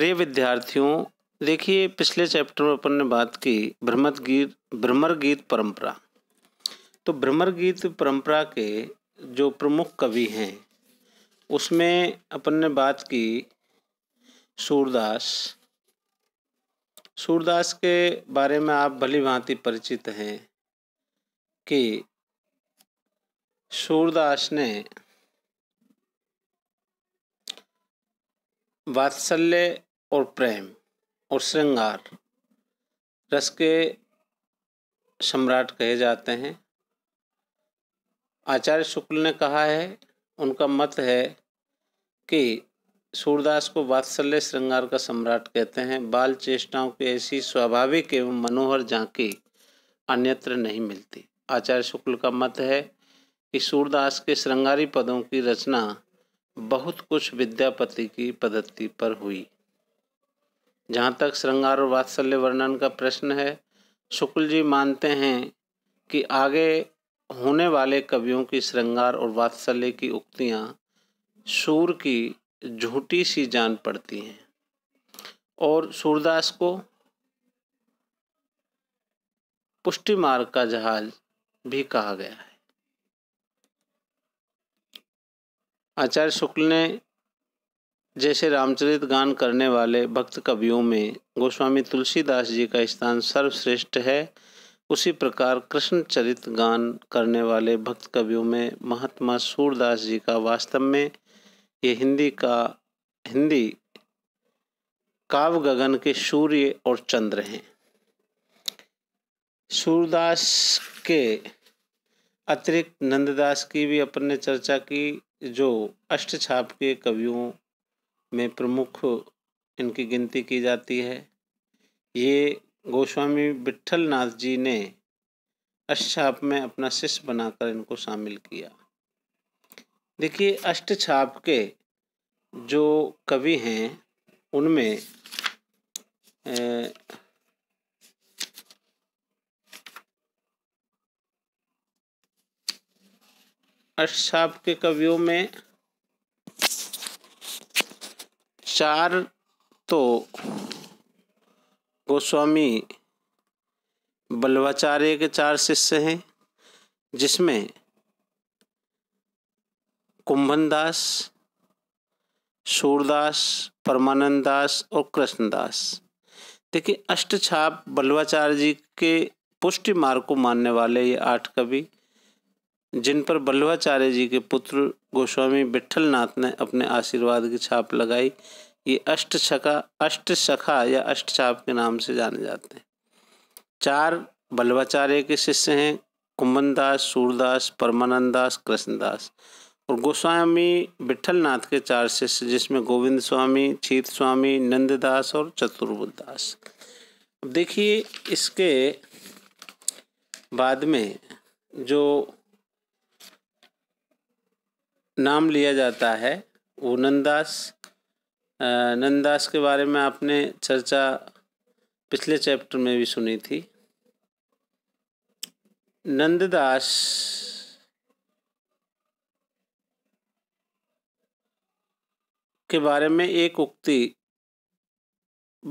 प्रिय विद्यार्थियों देखिए पिछले चैप्टर में अपन ने बात की भ्रमत गीत भ्रमर गीत परंपरा तो भ्रमर गीत परंपरा के जो प्रमुख कवि हैं उसमें अपन ने बात की सूरदास सूरदास के बारे में आप भली भांति परिचित हैं कि सूरदास ने वात्सल्य और प्रेम और श्रृंगार रस के सम्राट कहे जाते हैं आचार्य शुक्ल ने कहा है उनका मत है कि सूरदास को वात्सल्य श्रृंगार का सम्राट कहते हैं बाल चेष्टाओं की ऐसी स्वाभाविक एवं मनोहर झांकी अन्यत्र नहीं मिलती आचार्य शुक्ल का मत है कि सूरदास के श्रृंगारी पदों की रचना बहुत कुछ विद्यापति की पद्धति पर हुई जहाँ तक श्रृंगार और वात्सल्य वर्णन का प्रश्न है शुक्ल जी मानते हैं कि आगे होने वाले कवियों की श्रृंगार और वात्सल्य की उक्तियाँ सूर की झूठी सी जान पड़ती हैं और सूरदास को पुष्टि मार्ग का जहाज भी कहा गया है आचार्य शुक्ल ने जैसे रामचरित गान करने वाले भक्त कवियों में गोस्वामी तुलसीदास जी का स्थान सर्वश्रेष्ठ है उसी प्रकार कृष्ण चरित गान करने वाले भक्त कवियों में महात्मा सूरदास जी का वास्तव में ये हिंदी का हिंदी काव्य गगन के सूर्य और चंद्र हैं सूरदास के अतिरिक्त नंददास की भी अपन ने चर्चा की जो अष्ट छाप के कवियों में प्रमुख इनकी गिनती की जाती है ये गोस्वामी विट्ठल नाथ जी ने अष्टछाप में अपना शिष्य बनाकर इनको शामिल किया देखिए अष्टछाप के जो कवि हैं उनमें अष्टछाप के कवियों में चार तो गोस्वामी बल्वाचार्य के चार शिष्य हैं जिसमें कुंभन दास सूरदास परमानंद दास और कृष्णदास देखिए अष्टछाप बल्वाचार्य जी के पुष्टि मार्ग को मानने वाले ये आठ कवि जिन पर बल्लवाचार्य जी के पुत्र गोस्वामी विट्ठलनाथ ने अपने आशीर्वाद की छाप लगाई ये अष्ट शखा अष्ट शखा या अष्ट छाप के नाम से जाने जाते हैं चार बल्लवाचार्य के शिष्य हैं कुंभन दास सूरदास परमानंद दास कृष्णदास और गोस्वामी विठलनाथ के चार शिष्य जिसमें गोविंद स्वामी क्षीत स्वामी नंददास और चतुर्बुदास दास अब देखिए इसके बाद में जो नाम लिया जाता है वो नंदास नंदास के बारे में आपने चर्चा पिछले चैप्टर में भी सुनी थी नंददास के बारे में एक उक्ति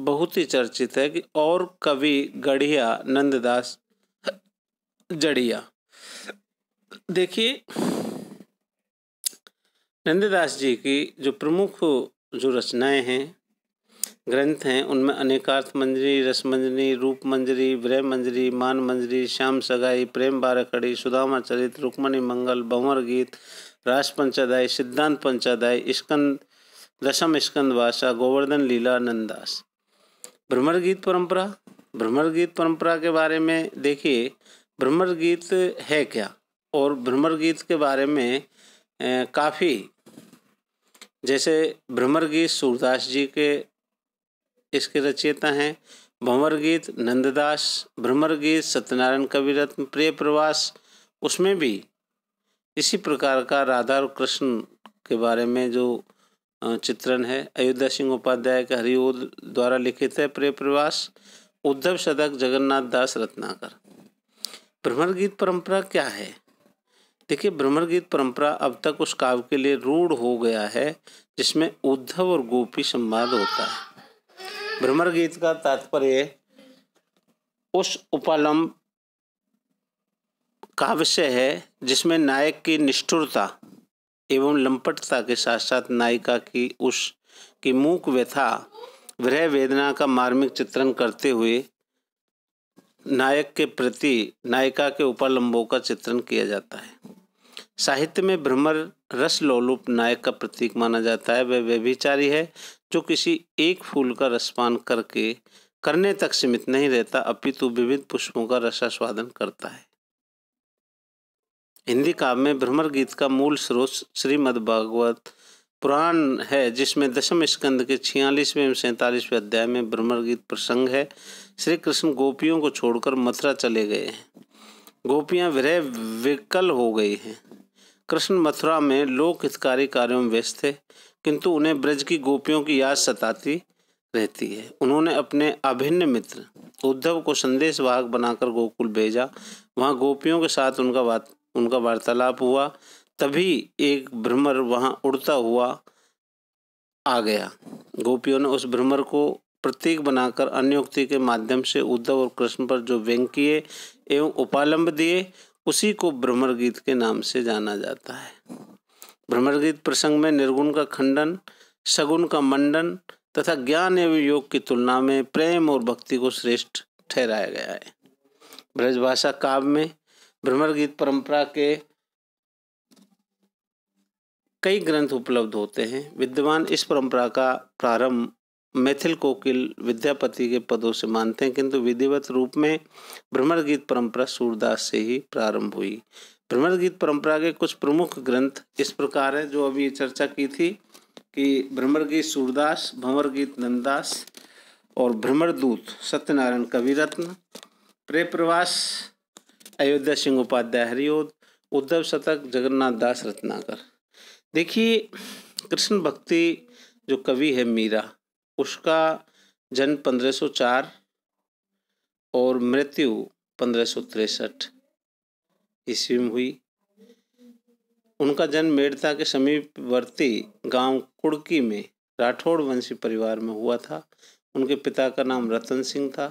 बहुत ही चर्चित है कि और कवि गढ़िया नंददास जड़िया देखिए नंददास जी की जो प्रमुख जो रचनाएं हैं ग्रंथ हैं उनमें अनेकार्थ मंजरी रस मंजरी रूप मंजरी व्रह मंजरी मान मंजरी श्याम सगाई प्रेम बारखड़ी सुदामा चरित रुक्मणी मंगल भंवर गीत राज पंचादाय सिद्धांत पंचादय स्कंद दशम स्कंद भाषा गोवर्धन लीला नंदास भ्रमर गीत परंपरा भ्रमर गीत परंपरा के बारे में देखिए भ्रमर गीत है क्या और भ्रमर गीत के बारे में काफ़ी जैसे भ्रमर गीत सूरदास जी के इसके रचयिता हैं भंवर गीत नंददास भ्रमर गीत सत्यनारायण कविरत्न प्रिय प्रवास उसमें भी इसी प्रकार का राधा और कृष्ण के बारे में जो चित्रण है अयोध्या सिंह उपाध्याय के हरिओद द्वारा लिखित है प्रिय प्रवास उद्धव सदक जगन्नाथ दास रत्नाकर भ्रमर गीत परंपरा क्या है देखिए भ्रमर गीत परंपरा अब तक उस काव्य के लिए रूढ़ हो गया है जिसमें उद्धव और गोपी संवाद होता है भ्रमर गीत का तात्पर्य उस उपालम्ब काव्य से है जिसमें नायक की निष्ठुरता एवं लंपटता के साथ साथ नायिका की उस की मूक व्यथा वृह वेदना का मार्मिक चित्रण करते हुए नायक के प्रति नायिका के उपलम्बों का चित्रण किया जाता है साहित्य में भ्रमर रस लोलुप नायक का प्रतीक माना जाता है वह व्यभिचारी है जो किसी एक फूल का रसपान करके करने तक सीमित नहीं रहता अपितु विविध पुष्पों का रसास्वादन करता है हिंदी काव्य में भ्रमर गीत का मूल स्रोत श्रीमद्भागवत पुराण है जिसमें दशम स्कंद के छियालीसवें एवं सैंतालीसवें अध्याय में भ्रमर गीत प्रसंग है श्री कृष्ण गोपियों को छोड़कर मथुरा चले गए हैं गोपियां विरह विकल हो गई हैं कृष्ण मथुरा में लोक हितकारी कार्यों में व्यस्त थे किंतु उन्हें ब्रज की गोपियों की याद सताती रहती है उन्होंने अपने अभिन्न मित्र उद्धव को संदेश वाहक बनाकर गोकुल भेजा वहाँ गोपियों के साथ उनका बात उनका वार्तालाप हुआ तभी एक भ्रमर वहाँ उड़ता हुआ आ गया गोपियों ने उस भ्रमर को प्रतीक बनाकर अन्योक्ति के माध्यम से उद्धव और कृष्ण पर जो व्यंग किए एवं उपालंब दिए उसी को भ्रमर गीत के नाम से जाना जाता है भ्रमर गीत प्रसंग में निर्गुण का खंडन सगुण का मंडन तथा ज्ञान एवं योग की तुलना में प्रेम और भक्ति को श्रेष्ठ ठहराया गया है ब्रजभाषा काव्य में भ्रमर गीत परंपरा के कई ग्रंथ उपलब्ध होते हैं विद्वान इस परंपरा का प्रारंभ मैथिल कोकिल विद्यापति के पदों से मानते हैं किंतु विधिवत रूप में भ्रमर गीत परंपरा सूरदास से ही प्रारंभ हुई भ्रमर गीत परंपरा के कुछ प्रमुख ग्रंथ इस प्रकार है जो अभी चर्चा की थी कि भ्रमर गीत सूरदास भंवर गीत नंदास और भ्रमर दूत सत्यनारायण कविरत्न प्रे प्रवास अयोध्या सिंह उपाध्याय हरिओद उद्धव शतक जगन्नाथ दास रत्नाकर देखिए कृष्ण भक्ति जो कवि है मीरा उसका जन्म पंद्रह और मृत्यु पंद्रह ईस्वी में हुई उनका जन्म मेड़ता के समीपवर्ती गांव कुड़की में राठौड़ वंशी परिवार में हुआ था उनके पिता का नाम रतन सिंह था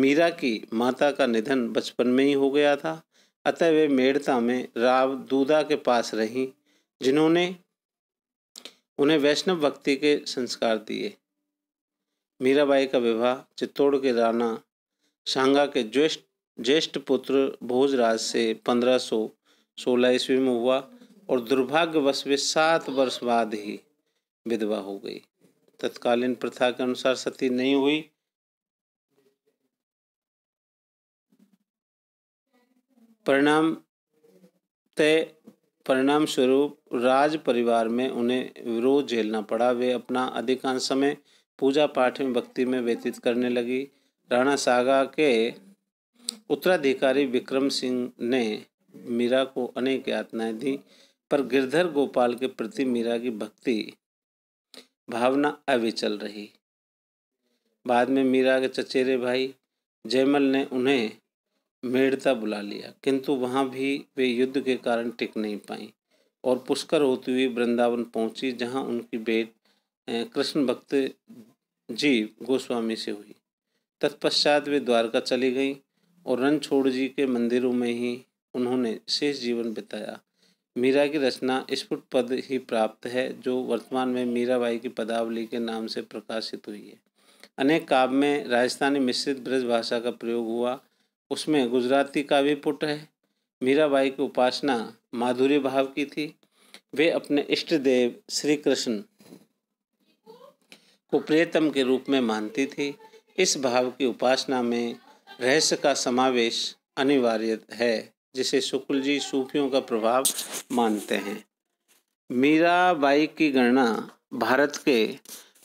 मीरा की माता का निधन बचपन में ही हो गया था अतः वे मेड़ता में राव दूदा के पास रहीं जिन्होंने उन्हें वैष्णव भक्ति के संस्कार दिए मीराबाई का विवाह चित्तौड़ के राणा सांगा के ज्येष्ठ ज्येष्ठ पुत्र भोजराज से पंद्रह सौ सोलह ईस्वी में हुआ और दुर्भाग्यवश वे सात वर्ष बाद ही विधवा हो गई तत्कालीन प्रथा के अनुसार सती नहीं हुई परिणाम तय परिणाम स्वरूप राज परिवार में उन्हें विरोध झेलना पड़ा वे अपना अधिकांश समय पूजा पाठ में भक्ति में व्यतीत करने लगी राणा सागा के उत्तराधिकारी विक्रम सिंह ने मीरा को अनेक यातनाएं दी पर गिरधर गोपाल के प्रति मीरा की भक्ति भावना अविचल रही बाद में मीरा के चचेरे भाई जयमल ने उन्हें मेड़ता बुला लिया किंतु वहाँ भी वे युद्ध के कारण टिक नहीं पाई और पुष्कर होती हुई वृंदावन पहुंची जहाँ उनकी बेट कृष्ण भक्त जी गोस्वामी से हुई तत्पश्चात वे द्वारका चली गई और रणछोड़ जी के मंदिरों में ही उन्होंने शेष जीवन बिताया मीरा की रचना स्फुट पद ही प्राप्त है जो वर्तमान में मीराबाई की पदावली के नाम से प्रकाशित हुई है अनेक काव्य में राजस्थानी मिश्रित ब्रज भाषा का प्रयोग हुआ उसमें गुजराती का भी पुट है मीराबाई की उपासना माधुर्य भाव की थी वे अपने इष्ट देव श्री कृष्ण को प्रियतम के रूप में मानती थी इस भाव की उपासना में रहस्य का समावेश अनिवार्य है जिसे शुक्ल जी सूफियों का प्रभाव मानते हैं मीराबाई की गणना भारत के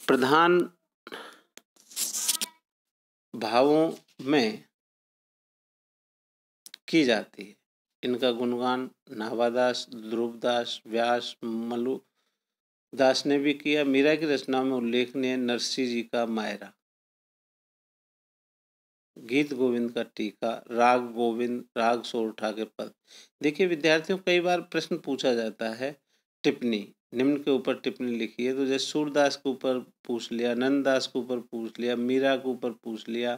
प्रधान भावों में की जाती है इनका गुणगान नावादास ध्रुवदास व्यास मलु दास ने भी किया मीरा की रचना में उल्लेखनीय नरसी जी का मायरा गीत गोविंद का टीका राग गोविंद राग उठा के पद देखिए विद्यार्थियों कई बार प्रश्न पूछा जाता है टिप्पणी निम्न के ऊपर टिप्पणी लिखी है तो जैसे सूरदास के ऊपर पूछ लिया नंददास के ऊपर पूछ लिया मीरा के ऊपर पूछ लिया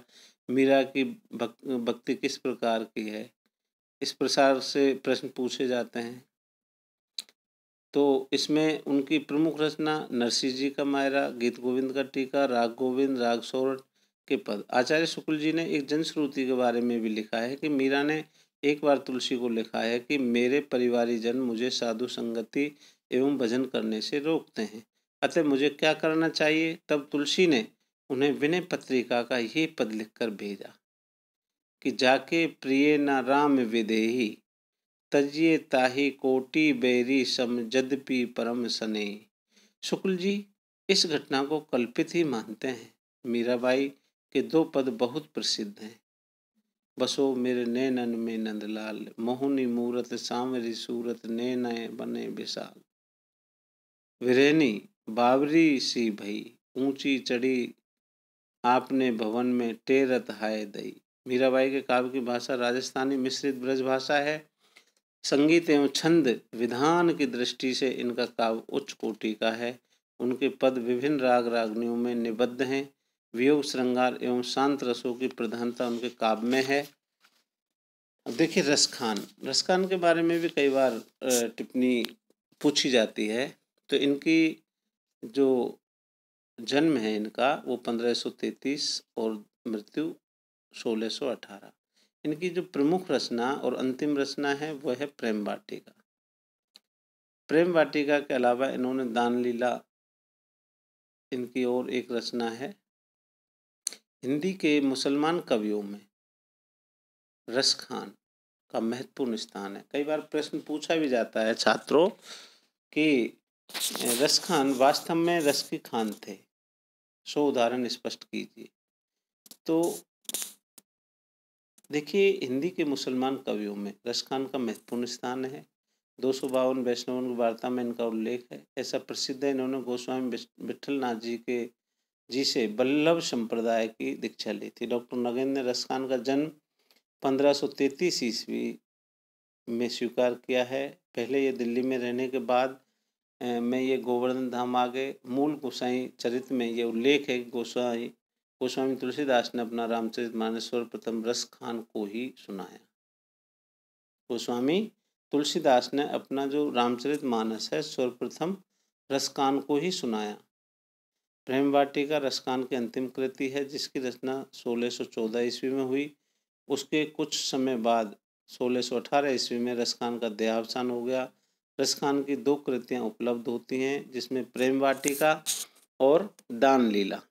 मीरा की भक्ति किस प्रकार की है इस प्रकार से प्रश्न पूछे जाते हैं तो इसमें उनकी प्रमुख रचना नरसिंह जी का मायरा गीत गोविंद का टीका राग गोविंद राग सौरठ के पद आचार्य शुक्ल जी ने एक जनश्रुति के बारे में भी लिखा है कि मीरा ने एक बार तुलसी को लिखा है कि मेरे परिवारी जन मुझे साधु संगति एवं भजन करने से रोकते हैं अतः मुझे क्या करना चाहिए तब तुलसी ने उन्हें विनय पत्रिका का ये पद लिखकर भेजा कि जाके प्रिय न राम विदेही तजिए ताही कोटि बेरी सम जदपि परम सने शुक्ल जी इस घटना को कल्पित ही मानते हैं मीराबाई के दो पद बहुत प्रसिद्ध हैं बसो मेरे नैनन में नंदलाल मोहनी मूरत सांवरी सूरत नैनय बने विशाल विरेनी बावरी सी भई ऊंची चढ़ी आपने भवन में टेरत हाय दई मीराबाई के काव्य की भाषा राजस्थानी मिश्रित ब्रज भाषा है संगीत एवं छंद विधान की दृष्टि से इनका काव्य उच्च कोटि का है उनके पद विभिन्न राग रागनियों में निबद्ध हैं वियोग श्रृंगार एवं शांत रसों की प्रधानता उनके काव्य में है अब देखिए रसखान रसखान के बारे में भी कई बार टिप्पणी पूछी जाती है तो इनकी जो जन्म है इनका वो पंद्रह सौ तैंतीस और मृत्यु सोलह सौ अठारह इनकी जो प्रमुख रचना और अंतिम रचना है वह है प्रेम वाटिका प्रेम वाटिका के अलावा इन्होंने दान लीला इनकी और एक रचना है हिंदी के मुसलमान कवियों में रस खान का महत्वपूर्ण स्थान है कई बार प्रश्न पूछा भी जाता है छात्रों कि रस खान वास्तव में रस की खान थे सो उदाहरण स्पष्ट कीजिए तो देखिए हिंदी के मुसलमान कवियों में रस खान का महत्वपूर्ण स्थान है दो सौ बावन वैष्णव वार्ता में इनका उल्लेख है ऐसा प्रसिद्ध है इन्होंने गोस्वामी विठल नाथ जी के जी से बल्लभ संप्रदाय की दीक्षा ली थी डॉक्टर नगेंद्र ने रस खान का जन्म 1533 ईस्वी में स्वीकार किया है पहले ये दिल्ली में रहने के बाद में ये गोवर्धन धाम आ गए मूल गोसाई चरित्र में ये उल्लेख है गोसाई गोस्वामी तुलसीदास ने अपना रामचरित मानेश्वर प्रथम रस खान को ही सुनाया गोस्वामी तुलसीदास ने अपना जो रामचरित मानस है सर्वप्रथम रसकान को ही सुनाया प्रेम वाटिका रसकान की अंतिम कृति है जिसकी रचना 1614 ईस्वी में हुई उसके कुछ समय बाद 1618 ईस्वी में रसकान का देहावसान हो गया रसकान की दो कृतियाँ उपलब्ध होती हैं जिसमें प्रेम वाटिका और दान लीला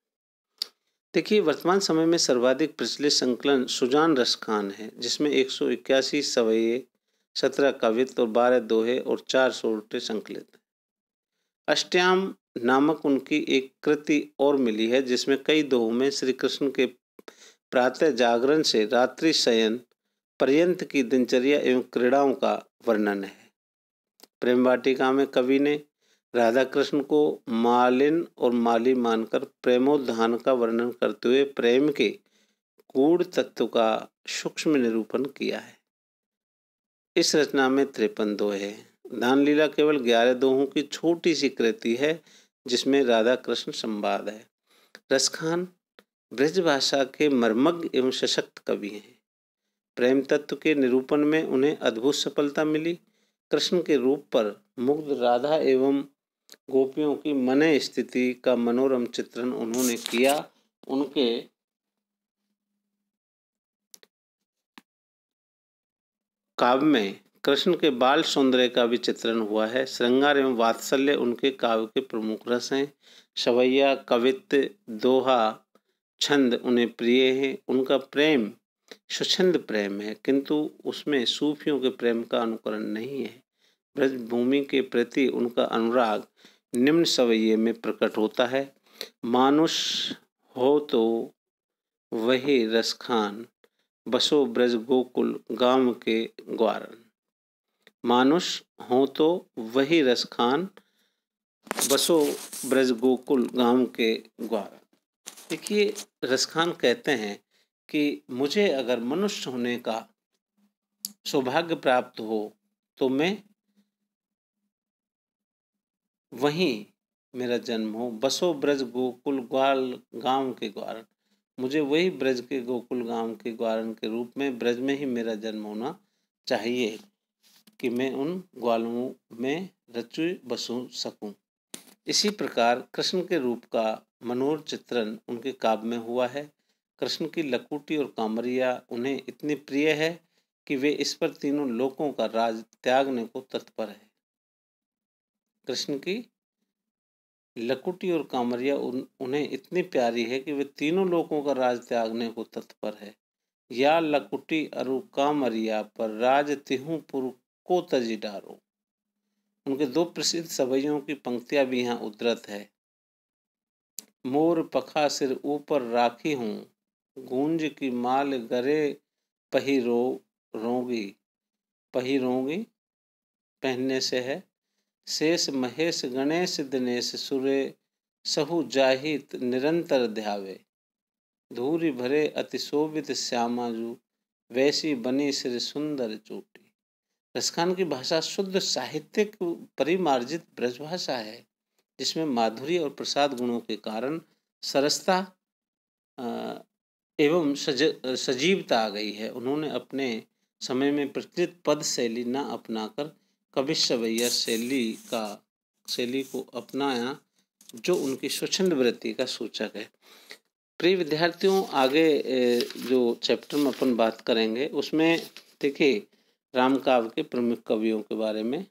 देखिए वर्तमान समय में सर्वाधिक प्रचलित संकलन सुजान रसखान है जिसमें एक सौ इक्यासी सवैये सत्रह कवित्व और बारह दोहे और चार सोटे संकलित हैं अष्टयाम नामक उनकी एक कृति और मिली है जिसमें कई दोहों में श्री कृष्ण के प्रातः जागरण से रात्रि शयन पर्यंत की दिनचर्या एवं क्रीड़ाओं का वर्णन है प्रेम वाटिका में कवि ने राधा कृष्ण को मालिन और माली मानकर प्रेमोद्धान का वर्णन करते हुए प्रेम के कूड़ तत्व का सूक्ष्म निरूपण किया है इस रचना में त्रेपन दो है दान लीला केवल ग्यारह दोहों की छोटी सी कृति है जिसमें राधा कृष्ण संवाद है रसखान ब्रज भाषा के मर्मज्ञ एवं सशक्त कवि हैं प्रेम तत्व के निरूपण में उन्हें अद्भुत सफलता मिली कृष्ण के रूप पर मुग्ध राधा एवं गोपियों की मन स्थिति का मनोरम चित्रण उन्होंने किया उनके काव्य में कृष्ण के बाल सौंदर्य का भी चित्रण हुआ है श्रृंगार एवं वात्सल्य उनके काव्य के प्रमुख रस हैं सवैया कवित्य दोहा छंद उन्हें प्रिय हैं उनका प्रेम स्वच्छंद प्रेम है किंतु उसमें सूफियों के प्रेम का अनुकरण नहीं है ब्रजभूमि के प्रति उनका अनुराग निम्न सवैये में प्रकट होता है मानुष हो तो वह रसखान बसो ब्रज गोकुल गांव के ग्वारन मानुष हो तो वही रसखान बसो ब्रज गोकुल गांव के ग्वारन तो देखिए रसखान कहते हैं कि मुझे अगर मनुष्य होने का सौभाग्य प्राप्त हो तो मैं वहीं मेरा जन्म हो बसो ब्रज गोकुल ग्वाल गांव के ग्वार मुझे वही ब्रज के गोकुल गांव के ग्वारन के रूप में ब्रज में ही मेरा जन्म होना चाहिए कि मैं उन ग्वालों में रचु बसू सकूं इसी प्रकार कृष्ण के रूप का मनोर चित्रण उनके काव्य में हुआ है कृष्ण की लकूटी और कामरिया उन्हें इतनी प्रिय है कि वे इस पर तीनों लोकों का राज त्यागने को तत्पर है कृष्ण की लकुटी और कामरिया उन, उन्हें इतनी प्यारी है कि वे तीनों लोगों का राज त्यागने को तत्पर है या लकुटी अरु कामरिया पर राज तिहू पुरु को तजी डारो उनके दो प्रसिद्ध सवैयों की पंक्तियां भी यहाँ उदरत है मोर पखा सिर ऊपर राखी हूँ गूंज की माल गरे पही रो रोगी पही रोगी पहनने से है शेष महेश गणेश दिनेश सुरे सहु जाहित निरंतर ध्यावे धूरी भरे अति शोभित श्यामाजू वैसी बनी श्री सुंदर चोटी रसखान की भाषा शुद्ध साहित्यिक परिमार्जित ब्रजभाषा है जिसमें माधुरी और प्रसाद गुणों के कारण सरसता एवं सज सजीवता आ गई है उन्होंने अपने समय में प्रचलित पद शैली न अपनाकर सवैया शैली का शैली को अपनाया जो उनकी स्वच्छंद वृत्ति का सूचक है प्रिय विद्यार्थियों आगे जो चैप्टर में अपन बात करेंगे उसमें देखिए राम काव्य के प्रमुख कवियों के बारे में